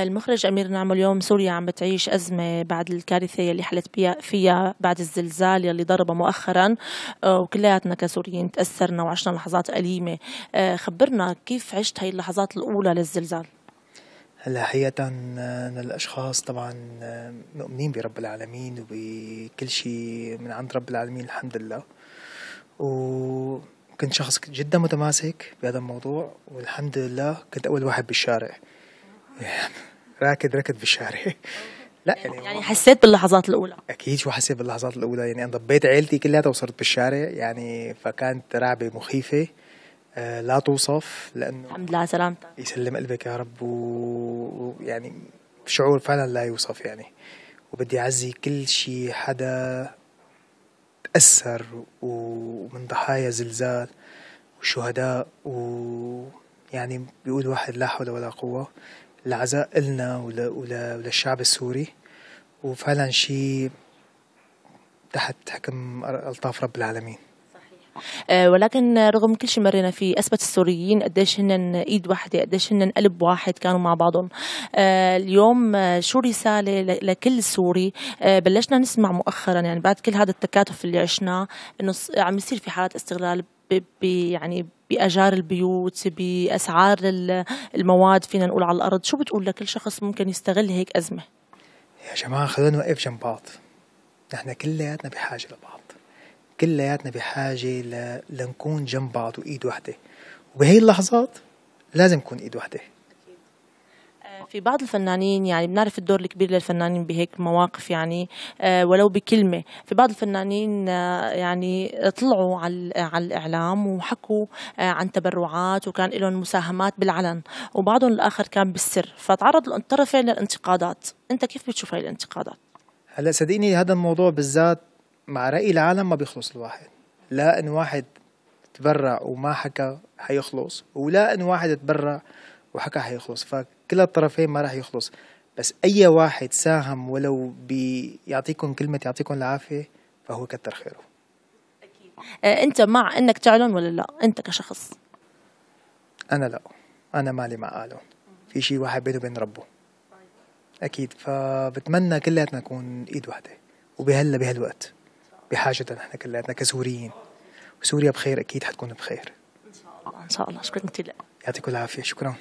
المخرج أمير نعمة اليوم سوريا عم بتعيش أزمة بعد الكارثة اللي حلت فيها بعد الزلزال اللي ضربها مؤخرا آه، وكلياتنا كسوريين تأثرنا وعشنا لحظات أليمة آه، خبرنا كيف عشت هاي اللحظات الأولى للزلزال هلا حقيقة آه، الأشخاص طبعا مؤمنين برب العالمين وبكل شيء من عند رب العالمين الحمد لله وكنت شخص جدا متماسك بهذا الموضوع والحمد لله كنت أول واحد بالشارع راكد راكد بالشارع لا يعني, يعني حسيت باللحظات الاولى اكيد شو حسيت باللحظات الاولى يعني انا ضبيت عيلتي كلها وصرت بالشارع يعني فكانت رعبه مخيفه آه لا توصف لانه الحمد لله على سلامتك يسلم قلبك يا رب ويعني شعور فعلا لا يوصف يعني وبدي اعزي كل شيء حدا تاثر ومن ضحايا زلزال وشهداء ويعني بيقول واحد لا حول ولا قوه العزاء إلنا وللشعب السوري وفعلا شيء تحت حكم ألطاف رب العالمين صحيح. آه، ولكن رغم كل شيء مرينا فيه اثبت السوريين قديش هن ايد واحده قديش هن قلب واحد كانوا مع بعضهم آه، اليوم آه، شو رساله لكل سوري بلشنا نسمع مؤخرا يعني بعد كل هذا التكاتف اللي عشناه انه عم يصير في حالات استغلال يعني باجار البيوت باسعار المواد فينا نقول على الارض شو بتقول لكل شخص ممكن يستغل هيك ازمه يا جماعه خلونا نوقف جنب بعض نحن كلياتنا بحاجه لبعض كلياتنا بحاجه ل... لنكون جنب بعض وايد وحده وبهي اللحظات لازم نكون ايد وحده في بعض الفنانين يعني بنعرف الدور الكبير للفنانين بهيك مواقف يعني آه، ولو بكلمه في بعض الفنانين آه، يعني طلعوا على على الاعلام وحكوا آه، عن تبرعات وكان لهم مساهمات بالعلن وبعضهم الاخر كان بالسر فتعرض الطرفين للانتقادات انت كيف بتشوف هاي الانتقادات هلا صدقني هذا الموضوع بالذات مع رأي العالم ما بيخلص الواحد لا ان واحد تبرع وما حكى حيخلص ولا ان واحد تبرع وحكى حيخلص فكلا الطرفين ما راح يخلص بس اي واحد ساهم ولو بيعطيكم كلمه يعطيكم العافيه فهو كتر خيره اكيد أه، انت مع انك تعلن ولا لا انت كشخص انا لا انا مالي مع اعلن في شيء واحد بينه وبين ربه اكيد فبتمنى كلياتنا نكون ايد واحده وبهلا بهالوقت بحاجه نحن كلياتنا كسوريين وسوريا بخير اكيد حتكون بخير ان شاء الله ان شاء الله شكرا كثير يعطيكم العافيه شكرا